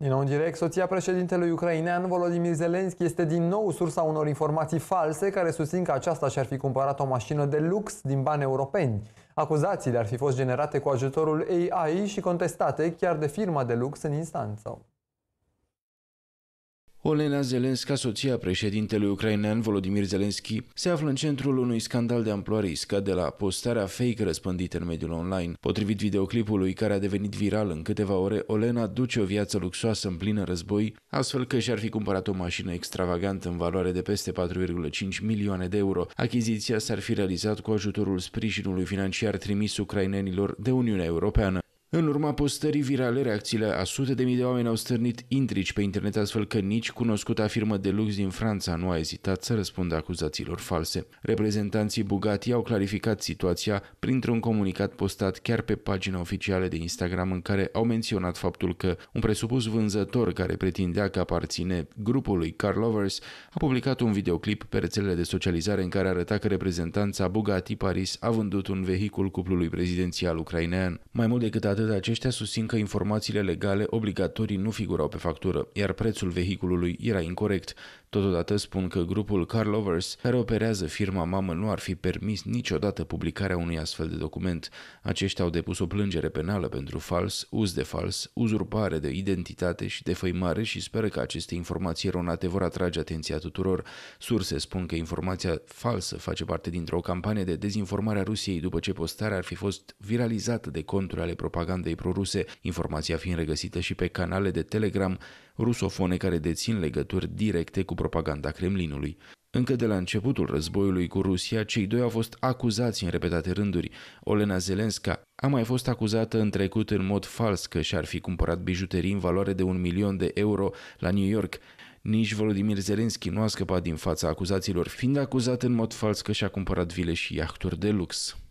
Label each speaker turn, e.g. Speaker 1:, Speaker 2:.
Speaker 1: Din nou în direct, soția președintelui ucrainean Volodymyr Zelensky este din nou sursa unor informații false care susțin că aceasta și-ar fi cumpărat o mașină de lux din bani europeni. Acuzațiile ar fi fost generate cu ajutorul AI și contestate chiar de firma de lux în instanță.
Speaker 2: Olena Zelenska, soția președintelui ucrainean Volodimir Zelenski, se află în centrul unui scandal de amploare iscat de la postarea fake răspândită în mediul online. Potrivit videoclipului care a devenit viral în câteva ore, Olena duce o viață luxoasă în plină război, astfel că și-ar fi cumpărat o mașină extravagantă în valoare de peste 4,5 milioane de euro. Achiziția s-ar fi realizat cu ajutorul sprijinului financiar trimis ucrainenilor de Uniunea Europeană. În urma postării virale, reacțiile a sute de mii de oameni au stârnit intrici pe internet, astfel că nici cunoscuta firmă de lux din Franța nu a ezitat să răspundă acuzațiilor false. Reprezentanții Bugatti au clarificat situația printr-un comunicat postat chiar pe pagina oficială de Instagram în care au menționat faptul că un presupus vânzător care pretindea că aparține grupului Car Lovers a publicat un videoclip pe rețelele de socializare în care arăta că reprezentanța Bugatti Paris a vândut un vehicul cuplului prezidențial ucrainean. Mai mult decât atât, atât, aceștia susțin că informațiile legale obligatorii nu figurau pe factură, iar prețul vehiculului era incorrect. Totodată spun că grupul Carlovers care operează firma mamă, nu ar fi permis niciodată publicarea unui astfel de document. Aceștia au depus o plângere penală pentru fals, uz de fals, uzurpare de identitate și de făimare și speră că aceste informații eronate vor atrage atenția tuturor. Surse spun că informația falsă face parte dintr-o campanie de dezinformare a Rusiei după ce postarea ar fi fost viralizată de conturi ale propagandei proruse, informația fiind regăsită și pe canale de Telegram rusofone care dețin legături directe cu propaganda Kremlinului. Încă de la începutul războiului cu Rusia, cei doi au fost acuzați în repetate rânduri. Olena Zelenska a mai fost acuzată în trecut în mod fals că și-ar fi cumpărat bijuterii în valoare de un milion de euro la New York. Nici Volodymyr Zelenski nu a scăpat din fața acuzațiilor, fiind acuzat în mod fals că și-a cumpărat vile și iahturi de lux.